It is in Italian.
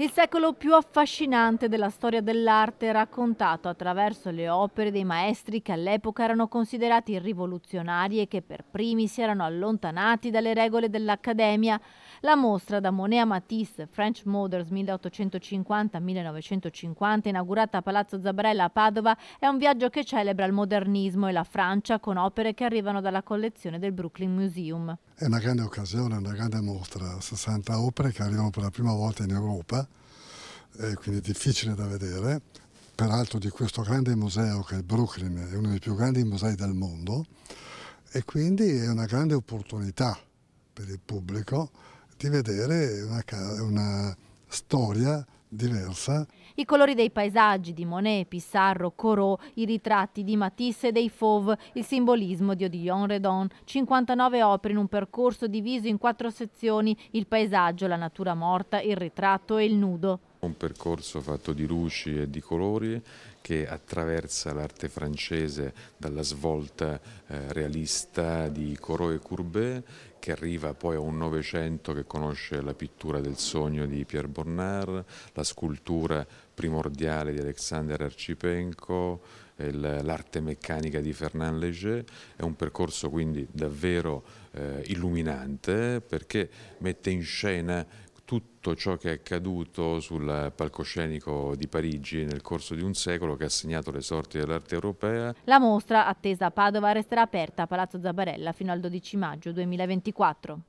Il secolo più affascinante della storia dell'arte raccontato attraverso le opere dei maestri che all'epoca erano considerati rivoluzionari e che per primi si erano allontanati dalle regole dell'Accademia. La mostra da Monet a Matisse, French Models 1850-1950, inaugurata a Palazzo Zabrella a Padova, è un viaggio che celebra il modernismo e la Francia con opere che arrivano dalla collezione del Brooklyn Museum. È una grande occasione, una grande mostra, 60 opere che arrivano per la prima volta in Europa e eh, quindi difficile da vedere, peraltro di questo grande museo che è il Brooklyn, è uno dei più grandi musei del mondo e quindi è una grande opportunità per il pubblico di vedere una, una storia diversa. I colori dei paesaggi di Monet, Pissarro, Corot, i ritratti di Matisse e dei Fauve, il simbolismo di Odillon Redon, 59 opere in un percorso diviso in quattro sezioni, il paesaggio, la natura morta, il ritratto e il nudo un percorso fatto di luci e di colori che attraversa l'arte francese dalla svolta eh, realista di Corot e Courbet che arriva poi a un Novecento che conosce la pittura del sogno di Pierre Bornard, la scultura primordiale di Alexander Arcipenko, eh, l'arte meccanica di Fernand Léger, è un percorso quindi davvero eh, illuminante perché mette in scena tutto ciò che è accaduto sul palcoscenico di Parigi nel corso di un secolo che ha segnato le sorti dell'arte europea. La mostra, attesa a Padova, resterà aperta a Palazzo Zabarella fino al 12 maggio 2024.